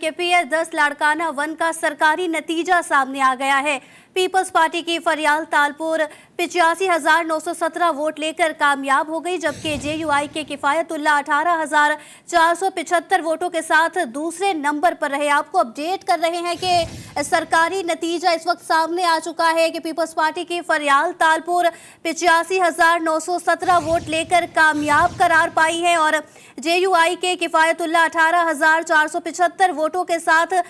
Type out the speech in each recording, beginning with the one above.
के पीएस दस लाड़काना वन का सरकारी नतीजा सामने आ गया है पीपल्स पार्टी की फरियाल तालपुर पिचासी हजार नौ सौ सत्रह वोट लेकर कामयाब हो गई जबकि जेयूआई के किफायतुल्ला अठारह हजार चार सौ पिछहत्तर वोटों के साथ दूसरे नंबर पर रहे आपको अपडेट कर रहे हैं कि सरकारी नतीजा इस वक्त सामने आ चुका है कि पीपल्स पार्टी की फरियाल तालपुर पिचासी हजार नौ सौ सत्रह वोट लेकर कामयाब करार पाई है और जेयूआई के किफायतुल्ला अठारह हजार चार सौ पिछहत्तर वोटों के साथ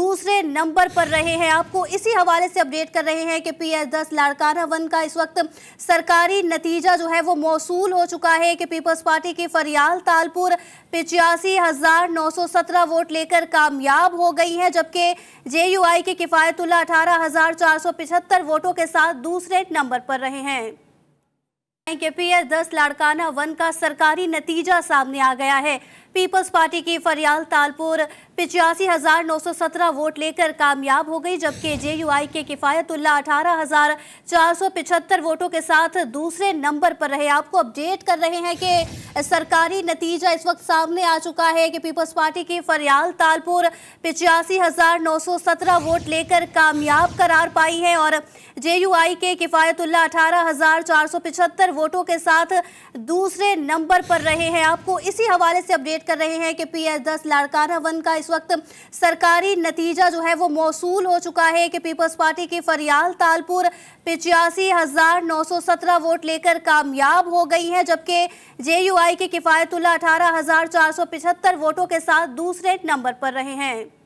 दूसरे नंबर पर रहे हैं आपको इसी हवाले से अपडेट अपडेट कर रहे हैं कि पी एस दस लाड़काना वन का इस वक्त सरकारी नतीजा जो है वो मौसू हो चुका है कि पीपल्स पार्टी की फरियाल तालपुर पिचासी हज़ार नौ सौ सत्रह वोट लेकर कामयाब हो गई है जबकि जे यू आई के किफ़ायतुल्ला अठारह हज़ार चार सौ पिछहत्तर वोटों के साथ दूसरे नंबर पर रहे हैं के पी एस दस लाड़काना वन का सरकारी नतीजा सामने आ गया है पीपल्स पार्टी की फरियाल तालपुर पिचासी हजार नौ सौ सत्रह वोट लेकर कामयाब हो गई जबकि जे यू आई के किफायतुल्ला अठारह हजार चार सौ पिछहत्तर वोटों के साथ दूसरे नंबर पर रहे आपको अपडेट कर रहे हैं कि सरकारी नतीजा इस वक्त सामने आ चुका है कि पीपल्स पार्टी की फरियाल तालपुर पिचासी हजार नौ सौ सत्रह वोट लेकर कामयाब करार पाई है और जे यू आई के किफायतुल्ला अठारह हजार चार सौ पिछहत्तर वोटों के साथ दूसरे नंबर पर रहे हैं आपको इसी हवाले से अपडेट कर रहे हैं कि पी एस दस लाड़काना वन का इस वक्त सरकारी नतीजा जो है वो मौसू हो चुका है कि पीपल्स पार्टी की फरियाल तालपुर पिचासी हज़ार नौ सौ सत्रह वोट लेकर कामयाब हो गई है जबकि जे यू आई की किफ़ायतुल्ला अठारह हज़ार चार सौ पिछहत्तर वोटों के साथ दूसरे नंबर पर रहे हैं